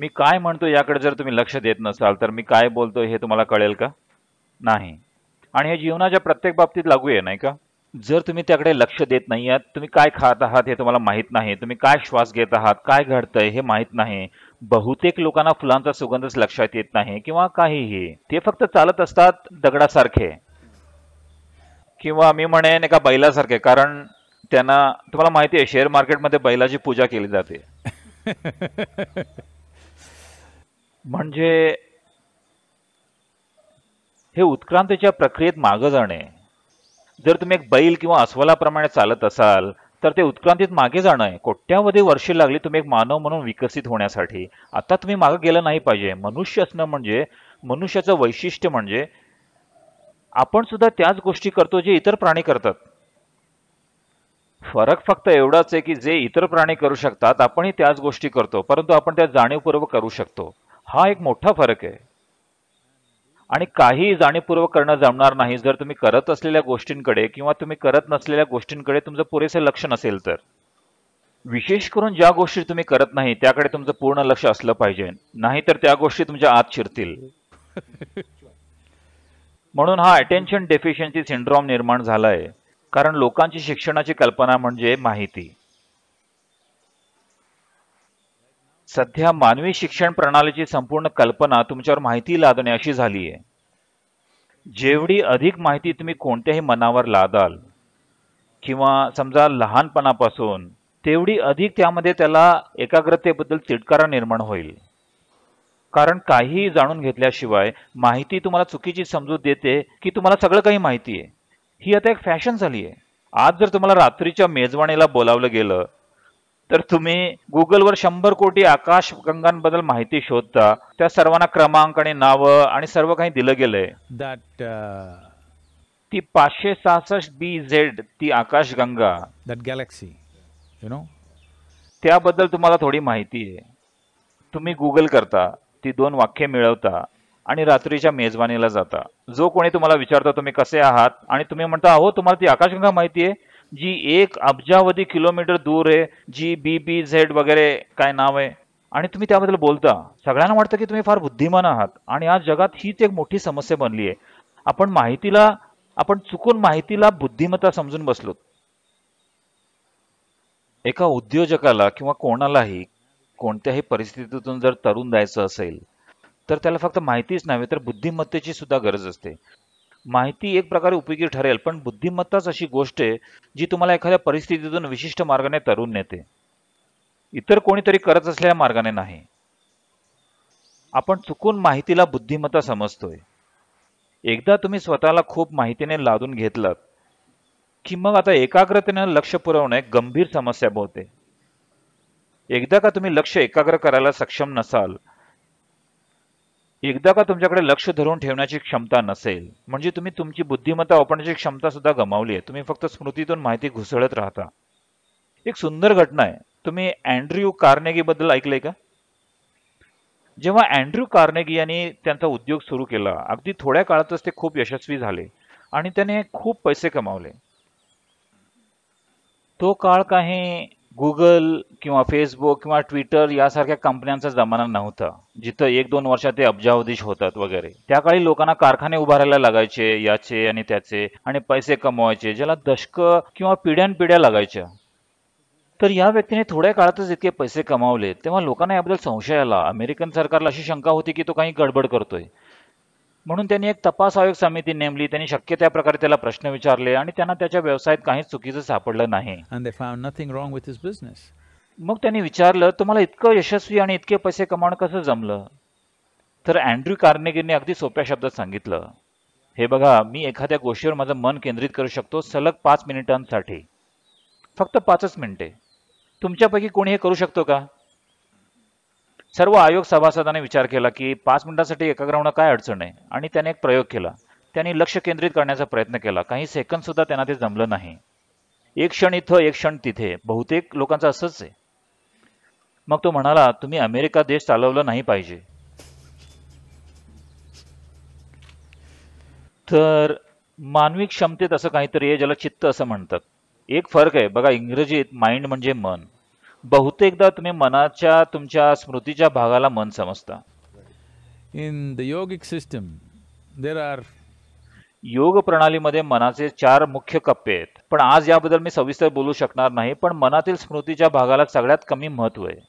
मी काय म्हणतो याकडे जर तुम्ही लक्ष देत नसाल तर मी काय बोलतो हे तुम्हाला कळेल का नाही आणि हे जीवनाच्या प्रत्येक बाबतीत लागू आहे नाही का जर तुम्ही त्याकडे लक्ष देत नाही आहात तुम्ही काय खात आहात हे तुम्हाला माहीत नाही तुम्ही काय श्वास घेत आहात काय घडतंय हे माहीत नाही बहुतेक लोकांना फुलांचा सुगंधच लक्षात येत नाही किंवा काहीही ते फक्त चालत असतात दगडासारखे किंवा मी म्हणेन एका बैलासारखे कारण त्यांना तुम्हाला माहिती आहे शेअर मार्केटमध्ये बैलाची पूजा केली जाते म्हणजे हे उत्क्रांतीच्या प्रक्रियेत मागे जाणे जर तुम्ही एक बैल किंवा अस्वलाप्रमाणे चालत असाल तर ते उत्क्रांतीत मागे जाणं आहे कोट्यावधी वर्षे लागली तुम्ही एक मानव म्हणून विकसित होण्यासाठी आता तुम्ही मागे गेलं नाही पाहिजे मनुष्य असणं म्हणजे मनुष्याचं वैशिष्ट्य म्हणजे आपण सुद्धा त्याच गोष्टी करतो जे इतर प्राणी करतात फरक फक्त एवढाच आहे की जे इतर प्राणी करू शकतात आपणही त्याच गोष्टी करतो परंतु आपण त्या जाणीवपूर्वक करू शकतो हा एक मोठा फरक आहे आणि काही जाणीवपूर्वक करणं जमणार नाही जर तुम्ही करत असलेल्या गोष्टींकडे किंवा तुम्ही करत नसलेल्या गोष्टींकडे तुमचं पुरेसे लक्ष नसेल तर विशेष करून ज्या गोष्टी तुम्ही करत नाही त्याकडे तुमचं पूर्ण लक्ष असलं पाहिजे नाहीतर त्या गोष्टी तुमच्या आत शिरतील म्हणून हा अटेन्शन डेफिशियन्सी सिंड्रॉम निर्माण झालाय कारण लोकांची शिक्षणाची कल्पना म्हणजे माहिती सध्या मानवी शिक्षण प्रणालीची संपूर्ण कल्पना तुमच्यावर माहिती लादणे अशी झाली आहे जेवढी अधिक माहिती तुम्ही कोणत्याही मनावर लादाल किंवा समजा लहानपणापासून तेवढी अधिक त्यामध्ये त्याला एकाग्रतेबद्दल तिटकारा निर्माण होईल कारण काहीही जाणून घेतल्याशिवाय माहिती तुम्हाला चुकीची समजूत देते की तुम्हाला सगळं काही माहिती आहे ही आता एक फॅशन झाली आहे आज जर तुम्हाला रात्रीच्या मेजवानीला बोलावलं गेलं तर तुम्ही गुगलवर शंभर कोटी आकाश गंगांबद्दल माहिती शोधता त्या सर्वांना क्रमांक आणि नाव आणि सर्व काही दिलं गेलंय दॅट uh, ती पाचशे सहासष्ट बी झेड ती Akash Ganga that galaxy you know त्याबद्दल तुम्हाला थोडी माहिती आहे तुम्ही गुगल करता ती दोन वाक्य मिळवता आणि रात्रीच्या मेजवानीला जाता जो कोणी तुम्हाला विचारता तुम्ही कसे आहात आणि तुम्ही म्हणता अहो तुम्हाला ती आकाशगंगा माहिती आहे जी एक अब्जावधी किलोमीटर दूर आहे जी बी बी झेड वगैरे काय नाव आहे आणि तुम्ही त्याबद्दल बोलता सगळ्यांना वाटतं की तुम्ही फार बुद्धिमान आहात आणि आज जगात हीच एक मोठी समस्या बनली आहे आपण माहितीला आपण चुकून माहितीला बुद्धिमत्ता समजून बसलो एका उद्योजकाला किंवा कोणालाही कोणत्याही परिस्थितीतून जर तरुण जायचं असेल तर त्याला फक्त माहितीच नव्हे तर बुद्धिमत्तेची सुद्धा गरज असते माहिती एक प्रकारे उपयोगी ठरेल पण बुद्धिमत्ताच अशी गोष्ट आहे जी तुम्हाला एखाद्या परिस्थितीतून विशिष्ट मार्गाने तरुण नेते इतर कोणीतरी करत असलेल्या मार्गाने नाही आपण चुकून माहितीला बुद्धिमत्ता समजतोय एकदा तुम्ही स्वतःला खूप माहितीने लादून घेतलात की मग आता एकाग्रतेने लक्ष एक गंभीर समस्या बोलते एकदा का तुम्ही लक्ष एकाग्र करायला सक्षम नसाल एकदा का तुमच्याकडे लक्ष धरून ठेवण्याची क्षमता नसेल म्हणजे तुम्ही तुमची बुद्धिमत्ता वापरण्याची क्षमता सुद्धा गमावली आहे तुम्ही फक्त स्मृतीतून माहिती घुसळत राहता एक सुंदर घटना आहे तुम्ही अँड्र्यू कार्नेगी बद्दल ऐकलंय का जेव्हा अँड्र्यू कार्नेगी यांनी त्यांचा उद्योग सुरू केला अगदी थोड्या काळातच ते खूप यशस्वी झाले आणि त्याने खूप पैसे कमावले तो काळ काही गुगल किंवा फेसबुक किंवा ट्विटर यासारख्या कंपन्यांचा जमाना नव्हता जिथं एक दोन वर्षात ते अब्जावधीश होतात वगैरे त्या काळी लोकांना कारखाने उभारायला लागायचे याचे आणि त्याचे आणि पैसे कमवायचे ज्याला दशक किंवा पिढ्यानपिढ्या लागायच्या तर या व्यक्तीने थोड्या काळातच इतके पैसे कमावले तेव्हा लोकांना याबद्दल संशय आला अमेरिकन सरकारला अशी शंका होती की तो काही गडबड करतोय म्हणून त्यांनी एक तपास आयोग समिती नेमली त्यांनी शक्य त्या प्रकारे त्याला प्रश्न विचारले आणि त्यांना त्याच्या व्यवसायात काहीच चुकीचं सापडलं नाही मग त्यांनी विचारलं तुम्हाला इतकं यशस्वी आणि इतके पैसे कमावणं कसं जमलं तर अँड्रू कार्नेगीने अगदी सोप्या शब्दात सांगितलं हे बघा मी एखाद्या गोष्टीवर माझं मन केंद्रित करू शकतो सलग पाच मिनिटांसाठी फक्त पाचच मिनिटे तुमच्यापैकी कोणी हे करू शकतो का सर्व आयोग सभासदाने विचार केला की पाच मिनिटांसाठी एकाग्र होणं काय अडचण आहे आणि त्याने एक प्रयोग केला त्यांनी लक्ष केंद्रित करण्याचा प्रयत्न केला काही सेकंद सुद्धा त्यांना ते जमलं नाही एक क्षण इथं एक क्षण तिथे बहुतेक लोकांचं असंच आहे मग तो म्हणाला तुम्ही अमेरिका देश चालवला नाही पाहिजे तर मानवी क्षमतेत असं काहीतरी आहे ज्याला चित्त असं म्हणतात एक फरक आहे बघा इंग्रजीत माइंड म्हणजे मन बहुतेकदा तुम्ही मनाच्या तुमच्या स्मृतीच्या भागाला मन समजता in the yogic system there are योग प्रणालीमध्ये मनाचे चार मुख्य कप्पे आहेत पण आज याबद्दल मी सविस्तर बोलू शकणार नाही पण मनातील स्मृतीच्या भागाला सगळ्यात कमी महत्व आहे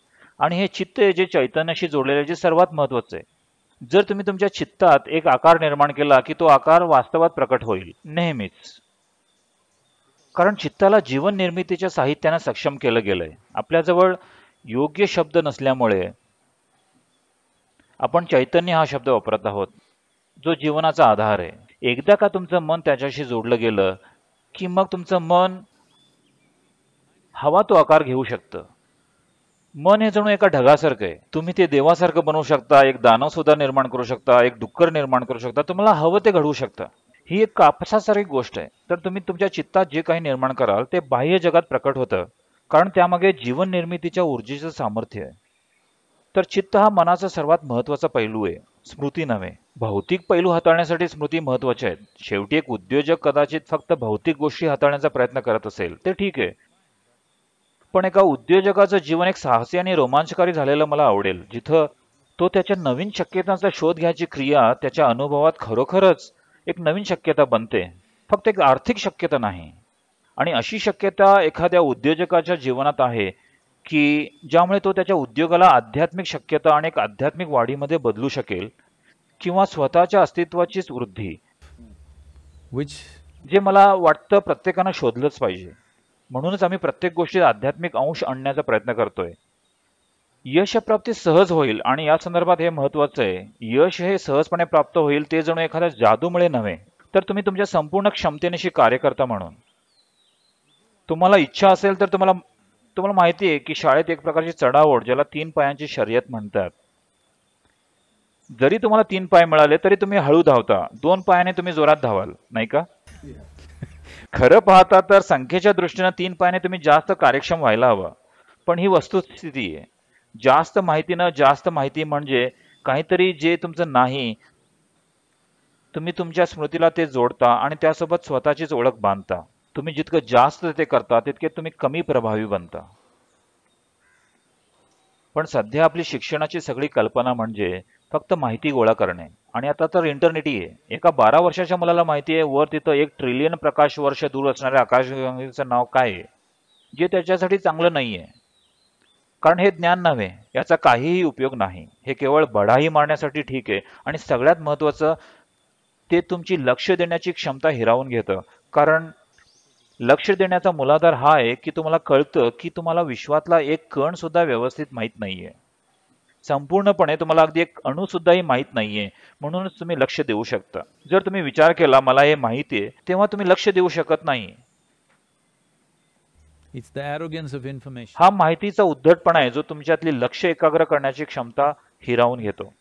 आणि हे चित्त जे चैतन्याशी जोडलेले जे सर्वात महत्वाचं आहे जर तुम्ही तुमच्या चित्तात एक आकार निर्माण केला की तो आकार वास्तवात प्रकट होईल नेहमीच कारण चित्ताला जीवन निर्मितीच्या साहित्यानं सक्षम केलं गेलंय आपल्याजवळ योग्य शब्द नसल्यामुळे आपण चैतन्य हा शब्द वापरत आहोत जो जीवनाचा आधार आहे एकदा का तुमचं मन त्याच्याशी जोडलं गेलं की मग तुमचं मन हवा तो आकार घेऊ शकतं मन हे जणू एका ढगासारखं आहे तुम्ही ते देवासारखं बनवू शकता एक दानवसुद्धा निर्माण करू शकता एक डुक्कर निर्माण करू शकता तुम्हाला हवं ते घडवू शकता ही एक कापसासारखी गोष्ट आहे तर तुम्ही तुमच्या चित्तात जे काही निर्माण कराल ते बाह्य जगात प्रकट होतं कारण त्यामागे जीवन निर्मितीच्या ऊर्जेचं सामर्थ्य आहे तर चित्त हा मनाचा सर्वात महत्वाचा पैलू आहे स्मृती नव्हे भौतिक पैलू हाताळण्यासाठी स्मृती महत्वाची आहेत शेवटी एक उद्योजक कदाचित फक्त भौतिक गोष्टी हाताळण्याचा प्रयत्न करत असेल ते ठीक आहे पण एका उद्योजकाचं जीवन एक साहसी आणि रोमांचकारी झालेलं मला आवडेल जिथं तो त्याच्या नवीन शक्यतांचा शोध घ्यायची क्रिया त्याच्या अनुभवात खरोखरच एक नवीन शक्यता बनते फक्त एक आर्थिक शक्यता नाही आणि अशी शक्यता एखाद्या उद्योजकाच्या जीवनात आहे की ज्यामुळे तो त्याच्या उद्योगाला आध्यात्मिक शक्यता आणि एक आध्यात्मिक वाढीमध्ये बदलू शकेल किंवा स्वतःच्या अस्तित्वाचीच वृद्धी विच जे मला वाटतं प्रत्येकानं शोधलंच पाहिजे म्हणूनच आम्ही प्रत्येक गोष्टीत आध्यात्मिक अंश आणण्याचा प्रयत्न करतोय यश प्राप्ती सहज होईल आणि या संदर्भात हे महत्वाचं आहे यश हे सहजपणे प्राप्त होईल ते जणू एखाद्या जादूमुळे नव्हे तर तुम्ही तुमच्या संपूर्ण क्षमतेनिशी कार्य करता म्हणून तुम्हाला इच्छा असेल तर तुम्हाला तुम्हाला माहिती आहे की शाळेत एक प्रकारची चढाओढ ज्याला तीन पायांची शर्यत म्हणतात जरी तुम्हाला तीन पाय मिळाले तरी तुम्ही हळू धावता दोन पायाने तुम्ही जोरात धावाल नाही का खरं पाहता तर संख्येच्या दृष्टीनं तीन पायाने तुम्ही जास्त कार्यक्षम व्हायला हवं पण ही वस्तुस्थिती आहे जास्त माहिती ना जास्त माहिती म्हणजे काहीतरी जे तुमचं नाही तुम्ही तुमच्या स्मृतीला ते जोडता आणि त्यासोबत स्वतःचीच ओळख बांधता तुम्ही जितकं जास्त ते करता तितके तुम्ही कमी प्रभावी बनता पण सध्या आपली शिक्षणाची सगळी कल्पना म्हणजे फक्त माहिती गोळा करणे आणि आता तर इंटरनेटही आहे एका बारा वर्षाच्या मुलाला माहिती आहे वर तिथं एक ट्रिलियन प्रकाश वर्ष दूर असणाऱ्या आकाशगंगेचं नाव काय आहे जे त्याच्यासाठी चांगलं नाही आहे कारण हे ज्ञान नव्हे याचा काहीही उपयोग नाही हे केवळ बढाई मारण्यासाठी ठीक आहे आणि सगळ्यात महत्त्वाचं ते तुमची लक्ष देण्याची क्षमता हिरावून घेतं कारण लक्ष देण्याचा मुलाधार हा आहे की तुम्हाला कळतं की तुम्हाला विश्वातला एक कण सुद्धा व्यवस्थित माहीत नाहीये संपूर्णपणे तुम्हाला अगदी एक अणुसुद्धाही माहीत नाहीये म्हणूनच तुम्ही लक्ष देऊ शकता जर तुम्ही विचार केला मला हे माहिती आहे तेव्हा तुम्ही लक्ष देऊ शकत नाही इट्स द ऑफ हा माहितीचा उद्धटपणा आहे जो तुमच्यातली लक्ष एकाग्र करण्याची क्षमता हिरावून घेतो